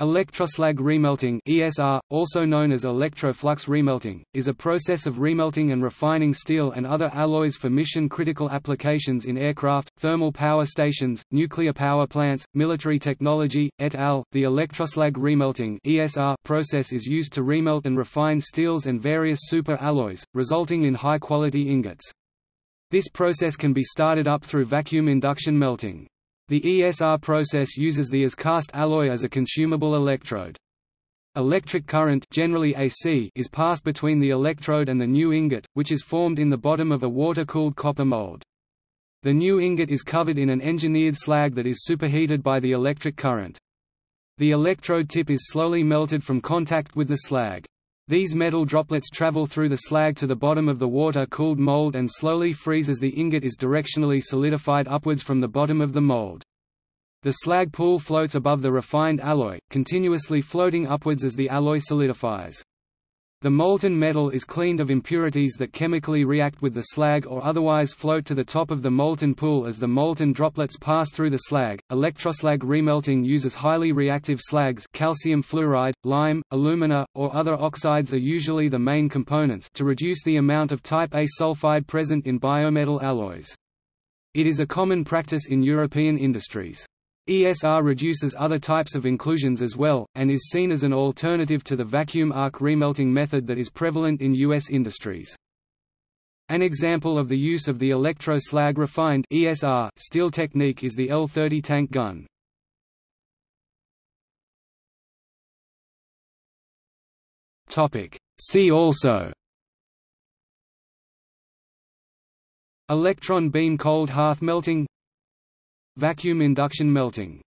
Electroslag remelting ESR, also known as electroflux remelting, is a process of remelting and refining steel and other alloys for mission-critical applications in aircraft, thermal power stations, nuclear power plants, military technology, et al. The electroslag remelting ESR process is used to remelt and refine steels and various super-alloys, resulting in high-quality ingots. This process can be started up through vacuum induction melting. The ESR process uses the as cast alloy as a consumable electrode. Electric current generally AC is passed between the electrode and the new ingot, which is formed in the bottom of a water-cooled copper mold. The new ingot is covered in an engineered slag that is superheated by the electric current. The electrode tip is slowly melted from contact with the slag. These metal droplets travel through the slag to the bottom of the water-cooled mold and slowly freeze as the ingot is directionally solidified upwards from the bottom of the mold. The slag pool floats above the refined alloy, continuously floating upwards as the alloy solidifies. The molten metal is cleaned of impurities that chemically react with the slag or otherwise float to the top of the molten pool as the molten droplets pass through the slag. Electroslag remelting uses highly reactive slags, calcium fluoride, lime, alumina, or other oxides are usually the main components to reduce the amount of type A sulfide present in biometal alloys. It is a common practice in European industries. ESR reduces other types of inclusions as well, and is seen as an alternative to the vacuum arc remelting method that is prevalent in U.S. industries. An example of the use of the electro-slag refined ESR steel technique is the L-30 tank gun. See also Electron beam cold hearth melting Vacuum induction melting